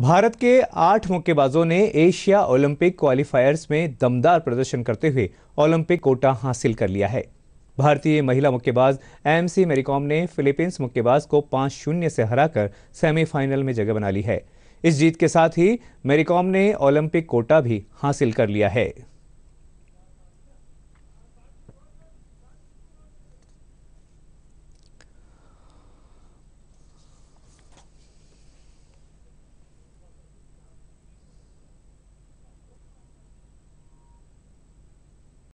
भारत के आठ मुक्केबाजों ने एशिया ओलंपिक क्वालिफायर्स में दमदार प्रदर्शन करते हुए ओलंपिक कोटा हासिल कर लिया है भारतीय महिला मुक्केबाज एम सी मेरीकॉम ने फिलीपींस मुक्केबाज को पांच शून्य से हराकर सेमीफाइनल में जगह बना ली है इस जीत के साथ ही मेरीकॉम ने ओलंपिक कोटा भी हासिल कर लिया है